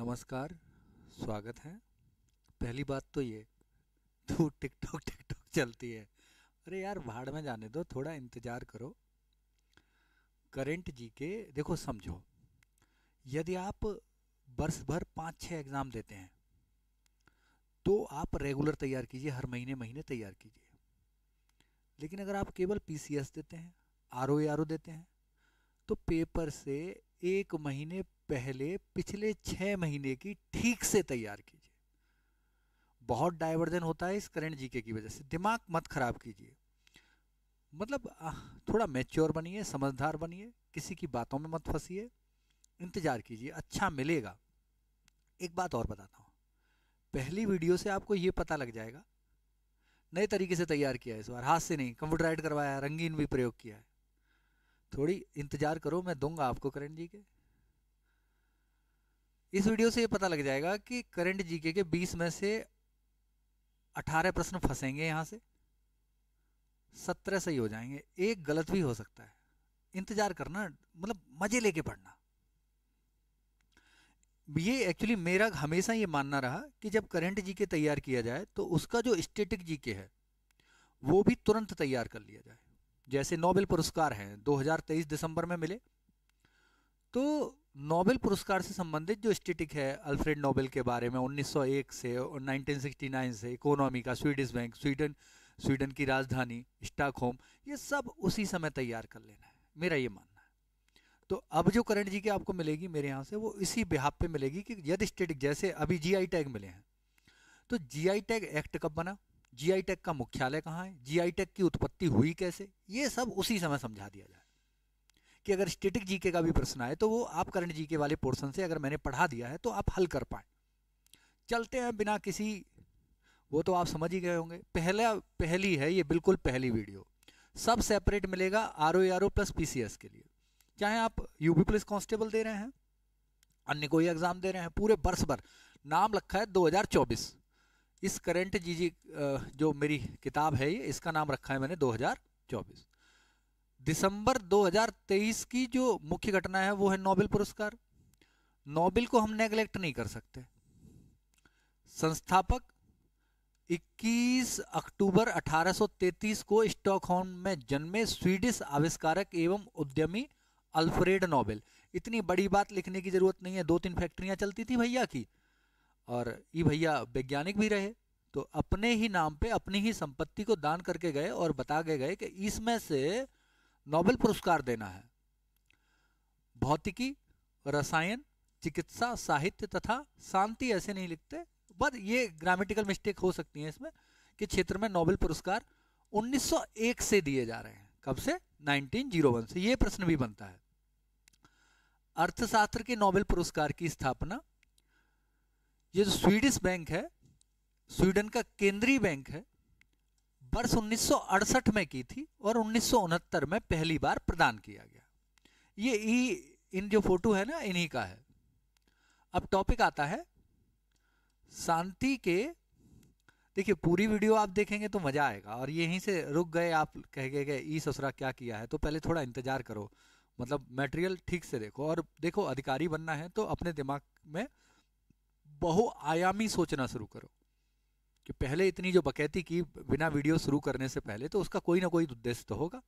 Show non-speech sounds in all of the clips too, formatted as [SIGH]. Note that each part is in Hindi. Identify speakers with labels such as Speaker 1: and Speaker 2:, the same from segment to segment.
Speaker 1: नमस्कार स्वागत है पहली बात तो ये तू टिकटॉक टिकटॉक चलती है अरे यार भाड़ में जाने दो थोड़ा इंतज़ार करो करंट जी के देखो समझो यदि आप वर्ष भर पाँच छः एग्ज़ाम देते हैं तो आप रेगुलर तैयार कीजिए हर महीने महीने तैयार कीजिए लेकिन अगर आप केवल पीसीएस देते हैं आर ओ देते हैं तो पेपर से एक महीने पहले पिछले छह महीने की ठीक से तैयार कीजिए बहुत डाइवर्जन होता है इस करंट जीके की वजह से दिमाग मत खराब कीजिए मतलब थोड़ा मैच्योर बनिए समझदार बनिए किसी की बातों में मत फंसीए इंतज़ार कीजिए अच्छा मिलेगा एक बात और बताता हूँ पहली वीडियो से आपको ये पता लग जाएगा नए तरीके से तैयार किया है इस बार हाथ से नहीं कंप्यूटराइड करवाया रंगीन भी प्रयोग किया है थोड़ी इंतज़ार करो मैं दूंगा आपको करंट के इस वीडियो से ये पता लग जाएगा कि करंट जीके के 20 में से 18 प्रश्न फंसेंगे यहां से 17 सही हो जाएंगे एक गलत भी हो सकता है इंतज़ार करना मतलब मज़े लेके पढ़ना ये एक्चुअली मेरा हमेशा ये मानना रहा कि जब करंट जीके तैयार किया जाए तो उसका जो स्टेटिक जीके है वो भी तुरंत तैयार कर लिया जाए जैसे नोबेल पुरस्कार हैं 2023 दिसंबर में मिले तो नोबेल पुरस्कार से संबंधित जो स्टेटिक है अल्फ्रेड नोबेल के बारे में 1901 से और 1969 से इकोनॉमी का स्वीडिश बैंक स्वीडन स्वीडन की राजधानी स्टॉकहोम ये सब उसी समय तैयार कर लेना है मेरा ये मानना है तो अब जो करंट जी के आपको मिलेगी मेरे यहाँ से वो इसी बिहाब पे मिलेगी कि यदि स्टेटिक जैसे अभी जी टैग मिले हैं तो जी टैग एक्ट कब बना जीआई टेक का मुख्यालय कहाँ है जीआई टेक की उत्पत्ति हुई कैसे ये सब उसी समय समझा दिया जाए कि अगर स्टेटिक जीके का भी प्रश्न आए तो वो आप करंट जीके वाले पोर्शन से अगर मैंने पढ़ा दिया है तो आप हल कर पाए चलते हैं बिना किसी वो तो आप समझ ही गए होंगे पहला पहली है ये बिल्कुल पहली वीडियो सब सेपरेट मिलेगा R O R O plus P C S के लिए चाहे आप यूपी पुलिस कांस्टेबल दे रहे हैं अन्य कोई एग्जाम दे रहे हैं पूरे वर्ष भर नाम रखा है दो हजार चौबीस इस करंट जीजी जो मेरी किताब है ये इसका नाम रखा है मैंने 2024 दिसंबर 2023 की जो मुख्य घटना है वो है नोबेल पुरस्कार नोबेल को हम नेग्लेक्ट नहीं कर सकते संस्थापक 21 अक्टूबर 1833 को स्टॉकहोम में जन्मे स्वीडिश आविष्कारक एवं उद्यमी अल्फ्रेड नोबेल इतनी बड़ी बात लिखने की जरूरत नहीं है दो तीन फैक्ट्रियां चलती थी भैया की और ये भैया वैज्ञानिक भी रहे तो अपने ही नाम पे अपनी ही संपत्ति को दान करके गए और बता के गए कि इसमें से नोबेल पुरस्कार देना है भौतिकी रसायन चिकित्सा साहित्य तथा शांति ऐसे नहीं लिखते बट ये ग्रामेटिकल मिस्टेक हो सकती है इसमें कि क्षेत्र में नोबेल पुरस्कार 1901 से दिए जा रहे हैं कब से 1901 से ये प्रश्न भी बनता है अर्थशास्त्र के नोबेल पुरस्कार की स्थापना ये जो स्वीडिश बैंक है स्वीडन का केंद्रीय बैंक है वर्ष उन्नीस में की थी और उन्नीस में पहली बार प्रदान किया गया ये ई इन जो फोटो है ना इन्हीं का है अब टॉपिक आता है शांति के देखिए पूरी वीडियो आप देखेंगे तो मज़ा आएगा और यहीं से रुक गए आप कह गए गए ई ससुरा क्या किया है तो पहले थोड़ा इंतज़ार करो मतलब मटेरियल ठीक से देखो और देखो अधिकारी बनना है तो अपने दिमाग में बहुआयामी सोचना शुरू करो कि पहले इतनी जो बकैती की बिना वीडियो शुरू करने से पहले तो उसका कोई ना कोई तो उद्देश्य तो होगा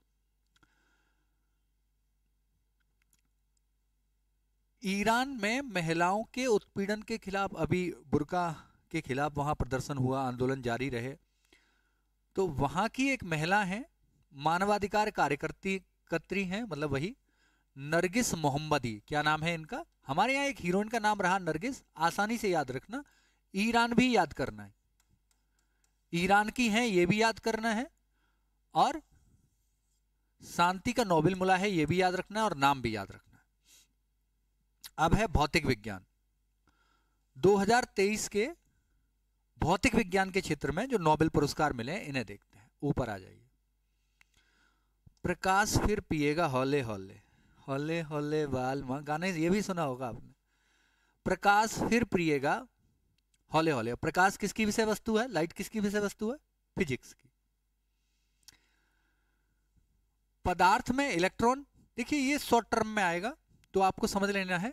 Speaker 1: ईरान में महिलाओं के उत्पीड़न के खिलाफ अभी बुरका के खिलाफ वहां प्रदर्शन हुआ आंदोलन जारी रहे तो वहां की एक महिला है मानवाधिकार कार्यकर्ती कत्री है मतलब वही नरगिस मोहम्मदी क्या नाम है इनका हमारे यहाँ एक हीरोइन का नाम रहा नरगिस आसानी से याद रखना ईरान भी याद करना है ईरान की है ये भी याद करना है और शांति का नोबेल मुला है ये भी याद रखना है और नाम भी याद रखना है अब है भौतिक विज्ञान 2023 के भौतिक विज्ञान के क्षेत्र में जो नोबेल पुरस्कार मिले हैं इन्हें देखते हैं ऊपर आ जाइए प्रकाश फिर पिएगा हौले हौले होले होले बाल माँ गाने ये भी सुना होगा आपने प्रकाश फिर प्रियगा होले होले प्रकाश किसकी विषय वस्तु है लाइट किसकी विषय वस्तु है फिजिक्स की पदार्थ में इलेक्ट्रॉन देखिए ये शॉर्ट टर्म में आएगा तो आपको समझ लेना है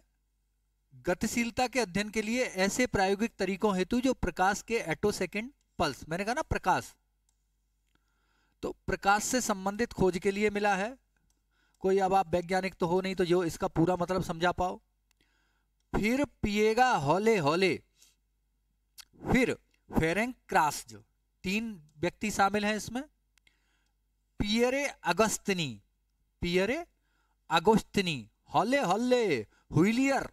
Speaker 1: गतिशीलता के अध्ययन के लिए ऐसे प्रायोगिक तरीकों हेतु जो प्रकाश के एटो सेकेंड पल्स मैंने कहा ना प्रकाश तो प्रकाश से संबंधित खोज के लिए मिला है कोई अब आप वैज्ञानिक तो हो नहीं तो जो इसका पूरा मतलब समझा पाओ फिर पिएगा हौले हौले फिर क्रास जो तीन व्यक्ति शामिल हैं इसमें पियरे अगस्तनी पियरे अगोस्तनी हौले हौले हुईलियर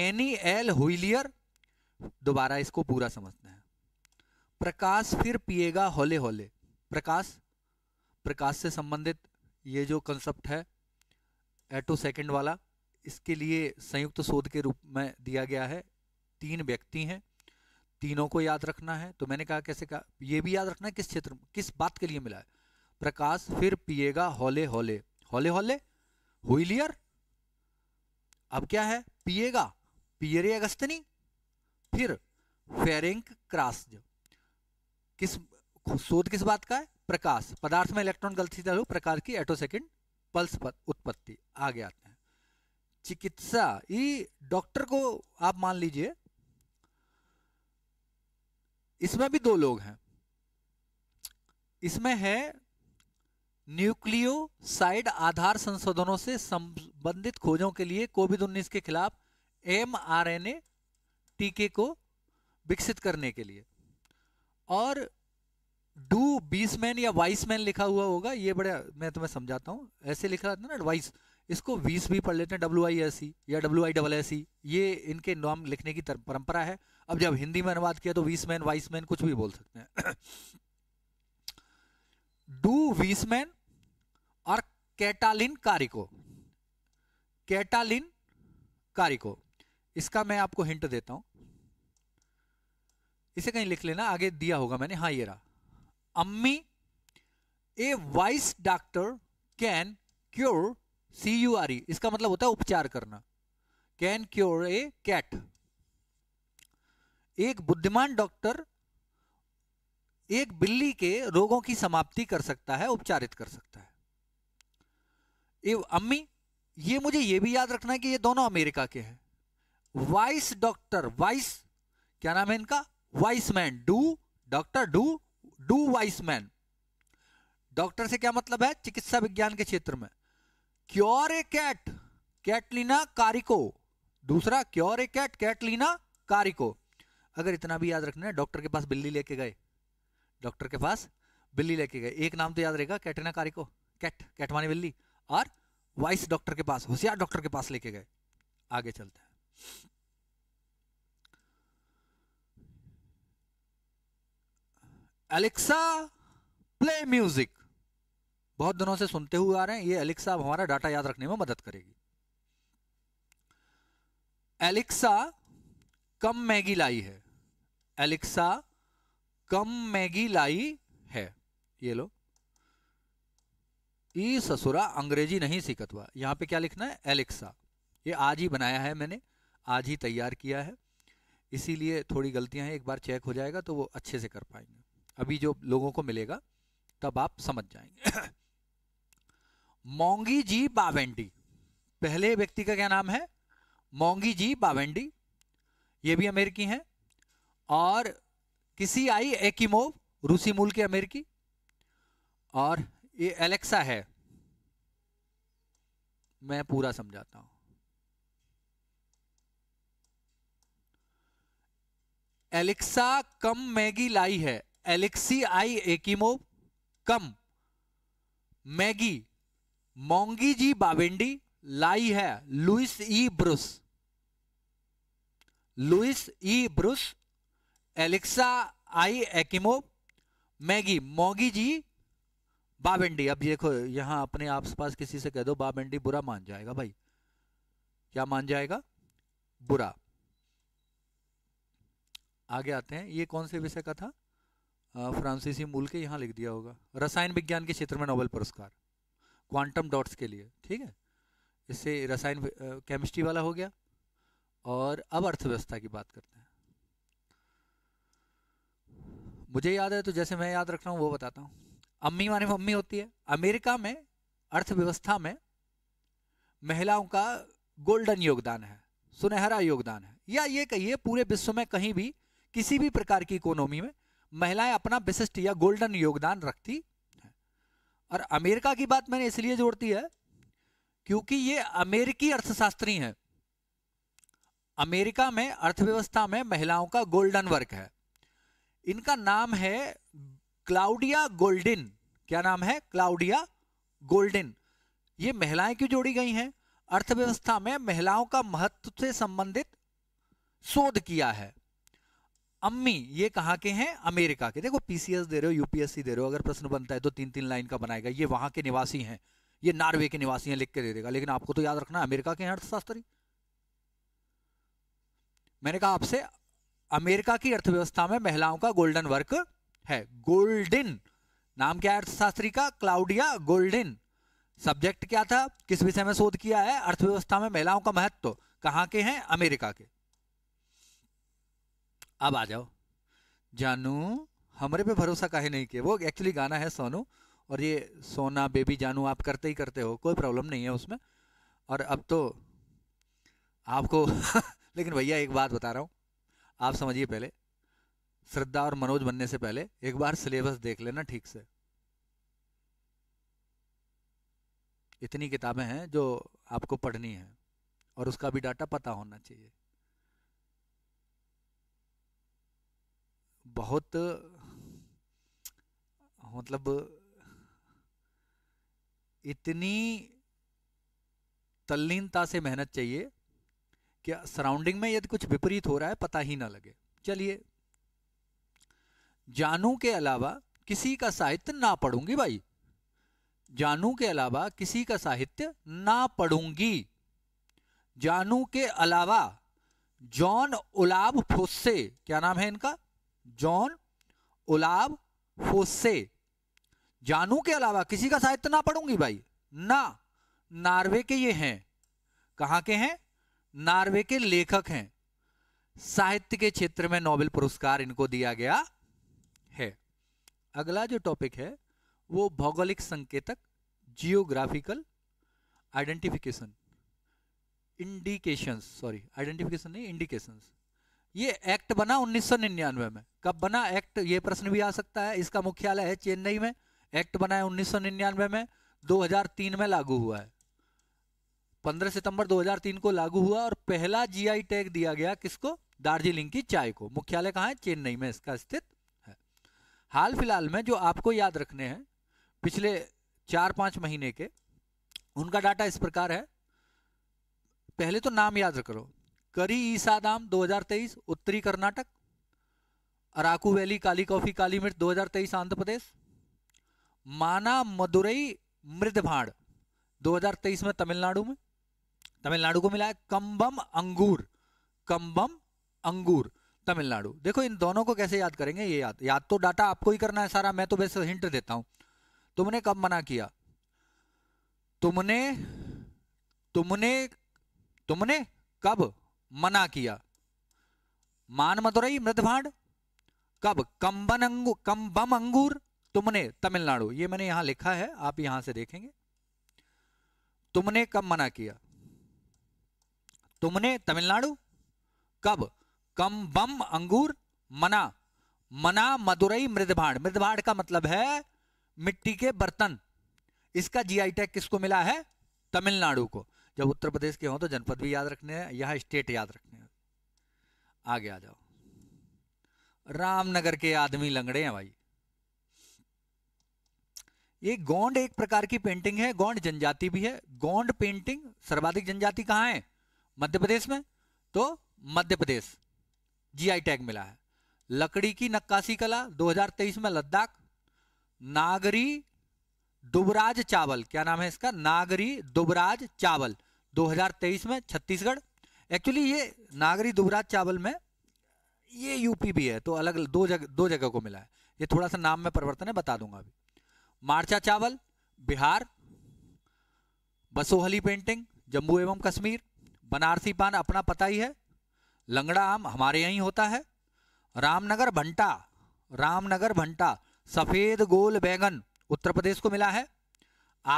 Speaker 1: एनी एल हुईलियर दोबारा इसको पूरा समझते हैं प्रकाश फिर पिएगा हौले हौले प्रकाश प्रकाश से संबंधित ये जो कंसेप्ट है एटो सेकेंड वाला इसके लिए संयुक्त शोध के रूप में दिया गया है तीन व्यक्ति हैं तीनों को याद रखना है तो मैंने कहा कैसे कहा ये भी याद रखना है किस क्षेत्र किस बात के लिए मिला है प्रकाश फिर पिएगा हौले हौले हौले हौले हुईलियर अब क्या है पिएगा पियरे अगस्तनी फिर फेरेंक क्रास्ज किस शोध किस बात का है प्रकाश पदार्थ में इलेक्ट्रॉन गलती से प्रकार की एटोसेकेंड पल्स पर उत्पत्ति आगे आते हैं चिकित्सा ये डॉक्टर को आप मान लीजिए इसमें भी दो लोग हैं इसमें है न्यूक्लियोसाइड आधार संशोधनों से संबंधित खोजों के लिए कोविड 19 के खिलाफ एम टीके को विकसित करने के लिए और डू बीस मैन या वाइस मैन लिखा हुआ होगा ये बड़ा मैं तुम्हें समझाता हूँ ऐसे लिखा रहता है ना एडवाइस इसको वीस भी पढ़ लेते हैं डब्ल्यू आई एस सी या W I double S C ये इनके नाम लिखने की परंपरा है अब जब हिंदी में अनुवाद किया तो वाइस मैन कुछ भी बोल सकते हैं [COUGHS] डू वीसमैन और कैटालिन कारिको कैटालिन कारिको इसका मैं आपको हिंट देता हूं इसे कहीं लिख लेना आगे दिया होगा मैंने हाँ ये रहा अम्मी a wise doctor can cure C U R E इसका मतलब होता है उपचार करना कैन क्योर ए कैट एक बुद्धिमान डॉक्टर एक बिल्ली के रोगों की समाप्ति कर सकता है उपचारित कर सकता है ए, अम्मी ये मुझे ये भी याद रखना है कि ये दोनों अमेरिका के हैं वाइस डॉक्टर वाइस क्या नाम है इनका Weissman Drew doctor Drew Drew Weissman doctor से क्या मतलब है चिकित्सा विज्ञान के क्षेत्र में cure a cat Katalin Kariko दूसरा cure a cat Katalin Kariko अगर इतना भी याद रखना है डॉक्टर के पास बिल्ली लेके गए डॉक्टर के पास बिल्ली लेके गए एक नाम तो याद रहेगा कैटरीना कारिको कैट कैट मानी बिल्ली और वाइस डॉक्टर के पास होशियार डॉक्टर के पास लेके गए आगे चलते हैं एलेक्सा प्ले म्यूजिक बहुत दिनों से सुनते हुए आ रहे हैं ये एलेक्सा अब हमारा डाटा याद रखने में मदद करेगी एलेक्सा कम मैगी लाई है एलेक्सा कम मैगी लाई है ये लो ई ससुरा अंग्रेजी नहीं सीखत हुआ यहां पे क्या लिखना है एलेक्सा ये आज ही बनाया है मैंने आज ही तैयार किया है इसीलिए थोड़ी गलतियां हैं एक बार चेक हो जाएगा तो वो अच्छे से कर पाएंगे अभी जो लोगों को मिलेगा तब आप समझ जाएंगे [COUGHS] मोंगी जी बावेंडी पहले व्यक्ति का क्या नाम है मोंगी जी बावेंडी ये भी अमेरिकी हैं और किसी आई एकीमोव रूसी मूल के अमेरिकी और ये एलेक्सा है मैं पूरा समझाता हूं एलेक्सा कम मैगी लाई है Alexei I Ekimov come Maggi Moungi G Bawendi लाई है Louis E Brus Louis E Brus Alexei I Ekimov Maggi Moungi G बाबेंडी अब देखो यहां अपने आस पास किसी से कह दो बाबेंडी बुरा मान जाएगा भाई क्या मान जाएगा बुरा आगे आते हैं ये कौन से विषय का था फ्रांसीसी मूल के यहाँ लिख दिया होगा रसायन विज्ञान के क्षेत्र में नोबेल पुरस्कार क्वांटम डॉट्स के लिए ठीक है इससे रसायन केमिस्ट्री वाला हो गया और अब अर्थव्यवस्था की बात करते हैं मुझे याद है तो जैसे मैं याद रख रहा हूँ वो बताता हूँ अम्मी माने मम्मी होती है अमेरिका में अर्थव्यवस्था में महिलाओं का गोल्डन योगदान है सुनहरा योगदान है या ये कहिए पूरे विश्व में कहीं भी किसी भी प्रकार की इकोनॉमी में महिलाएं अपना विशिष्ट या गोल्डन योगदान रखती है और अमेरिका की बात मैंने इसलिए जोड़ती है क्योंकि ये अमेरिकी अर्थशास्त्री है अमेरिका में अर्थव्यवस्था में महिलाओं का गोल्डन वर्क है इनका नाम है क्लाउडिया गोल्डिन क्या नाम है क्लाउडिया गोल्डन ये महिलाएं क्यों जोड़ी गई हैं अर्थव्यवस्था में महिलाओं का महत्व से संबंधित शोध किया है अम्मी ये कहाँ के हैं अमेरिका के देखो पीसीएस दे रहे हो यूपीएससी दे रहे हो अगर प्रश्न बनता है तो तीन तीन लाइन का बनाएगा ये वहां के निवासी हैं ये नॉर्वे के निवासी हैं लिख के दे देगा लेकिन आपको तो याद रखना अमेरिका के हैं अर्थशास्त्री मैंने कहा आपसे अमेरिका की अर्थव्यवस्था में महिलाओं का गोल्डन वर्क है गोल्डन नाम क्या है अर्थशास्त्री का क्लाउडिया गोल्डन सब्जेक्ट क्या था किस विषय में शोध किया है अर्थव्यवस्था में महिलाओं का महत्व तो, कहां के हैं अमेरिका के अब आ जाओ जानू हमारे पे भरोसा काहे नहीं किया वो एक्चुअली गाना है सोनू और ये सोना बेबी जानू आप करते ही करते हो कोई प्रॉब्लम नहीं है उसमें और अब तो आपको [LAUGHS] लेकिन भैया एक बात बता रहा हूँ आप समझिए पहले श्रद्धा और मनोज बनने से पहले एक बार सिलेबस देख लेना ठीक से इतनी किताबें हैं जो आपको पढ़नी है और उसका भी डाटा पता होना चाहिए बहुत मतलब इतनी तल्लीनता से मेहनत चाहिए कि सराउंडिंग में यदि कुछ विपरीत हो रहा है पता ही ना लगे चलिए जानू के अलावा किसी का साहित्य ना पढ़ूंगी भाई जानू के अलावा किसी का साहित्य ना पढ़ूंगी जानू के अलावा जॉन उलाब फोस्से क्या नाम है इनका जॉन ओलाव फोसे जानू के अलावा किसी का साहित्य ना पढ़ूंगी भाई ना नार्वे के ये हैं कहाँ के हैं नार्वे के लेखक हैं साहित्य के क्षेत्र में नोबेल पुरस्कार इनको दिया गया है अगला जो टॉपिक है वो भौगोलिक संकेतक geographical identification indications sorry identification नहीं इंडिकेशंस ये एक्ट बना 1999 में कब बना एक्ट ये प्रश्न भी आ सकता है इसका मुख्यालय है चेन्नई में एक्ट बना है उन्नीस में 2003 में लागू हुआ है 15 सितंबर 2003 को लागू हुआ और पहला जीआई टैग दिया गया किसको दार्जिलिंग की चाय को मुख्यालय कहाँ है चेन्नई में इसका स्थित है हाल फिलहाल में जो आपको याद रखने हैं पिछले चार पाँच महीने के उनका डाटा इस प्रकार है पहले तो नाम याद करो करी ईसा दाम 2023 उत्तरी कर्नाटक अराकू वैली काली कॉफी काली मिर्च 2023 आंध्र प्रदेश माना मदुरई मृद भाड़ 2023 में तमिलनाडु में तमिलनाडु को मिला है कम्बम अंगूर कम्बम अंगूर तमिलनाडु देखो इन दोनों को कैसे याद करेंगे ये याद याद तो डाटा आपको ही करना है सारा मैं तो बस हिंट देता हूं तुमने कब मना किया तुमने तुमने तुमने कब मना किया मान मदुरई मृदभांड कब कंबन अंगू कंबम अंगूर तुमने तमिलनाडु ये मैंने यहां लिखा है आप यहां से देखेंगे तुमने कब मना किया तुमने तमिलनाडु कब कम बम अंगूर मना मना मदुरई मृदभाड़ मृदभाड़ का मतलब है मिट्टी के बर्तन इसका जीआई टैग किसको मिला है तमिलनाडु को जब उत्तर प्रदेश के हों तो जनपद भी याद रखने हैं यहाँ स्टेट याद रखने हैं आगे आ जाओ रामनगर के आदमी लंगड़े हैं भाई ये गोंड एक प्रकार की पेंटिंग है गोंड जनजाति भी है गोंड पेंटिंग सर्वाधिक जनजाति कहाँ है मध्य प्रदेश में तो मध्य प्रदेश जीआई टैग मिला है लकड़ी की नक्काशी कला 2023 में लद्दाख नागरी दुबराज चावल क्या नाम है इसका नागरी दुबराज चावल 2023 में छत्तीसगढ़ एक्चुअली ये नागरी दुबराज चावल में ये यूपी भी है तो अलग दो जगह दो जगह को मिला है ये थोड़ा सा नाम में परिवर्तन है बता दूंगा अभी मार्चा चावल बिहार बसोहली पेंटिंग जम्मू एवं कश्मीर बनारसी पान अपना पता ही है लंगड़ा आम हमारे यहीं होता है रामनगर भंटा रामनगर भंटा सफ़ेद गोल बैंगन उत्तर प्रदेश को मिला है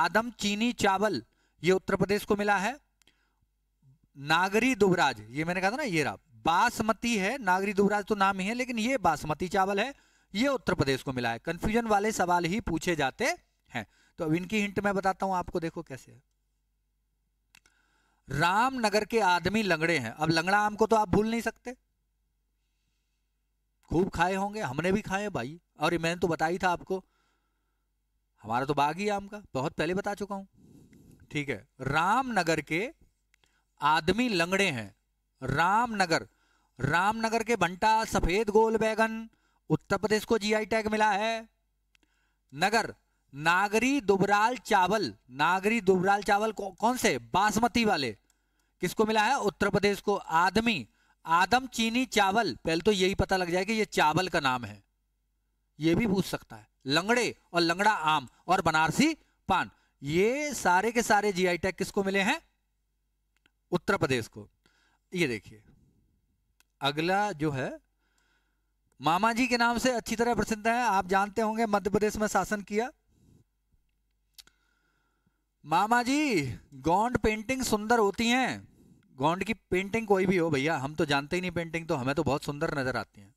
Speaker 1: आदम चीनी चावल ये उत्तर प्रदेश को मिला है नागरी दुबराज ये मैंने कहा था ना ये रहा बासमती है नागरी दुबराज तो नाम ही है लेकिन ये बासमती चावल है ये उत्तर प्रदेश को मिला है कंफ्यूजन वाले सवाल ही पूछे जाते हैं तो अब इनकी हिंट मैं बताता हूं आपको देखो कैसे है रामनगर के आदमी लंगड़े हैं अब लंगड़ा आम को तो आप भूल नहीं सकते खूब खाए होंगे हमने भी खाए भाई और मैंने तो बताई था आपको हमारा तो बाग ही आम का बहुत पहले बता चुका हूं ठीक है रामनगर के आदमी लंगड़े हैं रामनगर रामनगर के बंटा सफेद गोल बैगन उत्तर प्रदेश को जीआई टैग मिला है नगर नागरी दुबराल चावल नागरी दुबराल चावल कौ, कौन से बासमती वाले किसको मिला है उत्तर प्रदेश को आदमी आदम चीनी चावल पहले तो यही पता लग जाए कि ये चावल का नाम है ये भी पूछ सकता है लंगड़े और लंगड़ा आम और बनारसी पान ये सारे के सारे जीआई टैग किसको मिले हैं उत्तर प्रदेश को ये देखिए अगला जो है मामा जी के नाम से अच्छी तरह प्रसिद्ध है आप जानते होंगे मध्य प्रदेश में शासन किया मामा जी गौंड पेंटिंग सुंदर होती हैं गौंड की पेंटिंग कोई भी हो भैया हम तो जानते ही नहीं पेंटिंग तो हमें तो बहुत सुंदर नजर आती हैं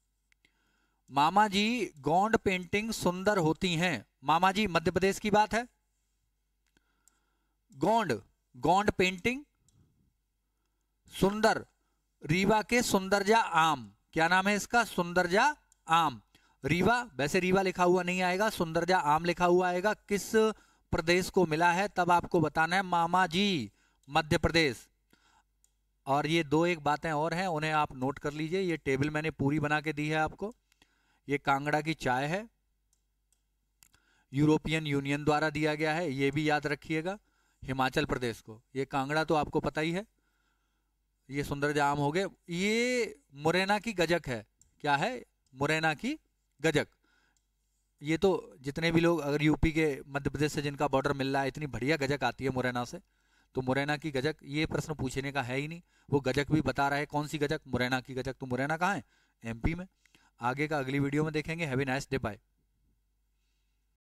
Speaker 1: मामा जी गौंड पेंटिंग सुंदर होती हैं मामा जी मध्य प्रदेश की बात है गौंड गौंड पेंटिंग सुंदर रीवा के सुंदरजा आम क्या नाम है इसका सुंदरजा आम रीवा वैसे रीवा लिखा हुआ नहीं आएगा सुंदरजा आम लिखा हुआ आएगा किस प्रदेश को मिला है तब आपको बताना है मामा जी मध्य प्रदेश और ये दो एक बातें और हैं उन्हें आप नोट कर लीजिए ये टेबल मैंने पूरी बना के दी है आपको ये कांगड़ा की चाय है यूरोपियन यूनियन द्वारा दिया गया है ये भी याद रखिएगा हिमाचल प्रदेश को ये कांगड़ा तो आपको पता ही है ये सुंदर जाम हो गए ये मुरैना की गजक है क्या है मुरैना की गजक ये तो जितने भी लोग अगर यूपी के मध्य प्रदेश से जिनका बॉर्डर मिल रहा है इतनी बढ़िया गजक आती है मुरैना से तो मुरैना की गजक ये प्रश्न पूछने का है ही नहीं वो गजक भी बता रहा है कौन सी गजक मुरैना की गजक तो मुरैना कहाँ है एमपी में आगे का अगली वीडियो में देखेंगे हैवी नाइस डे बाय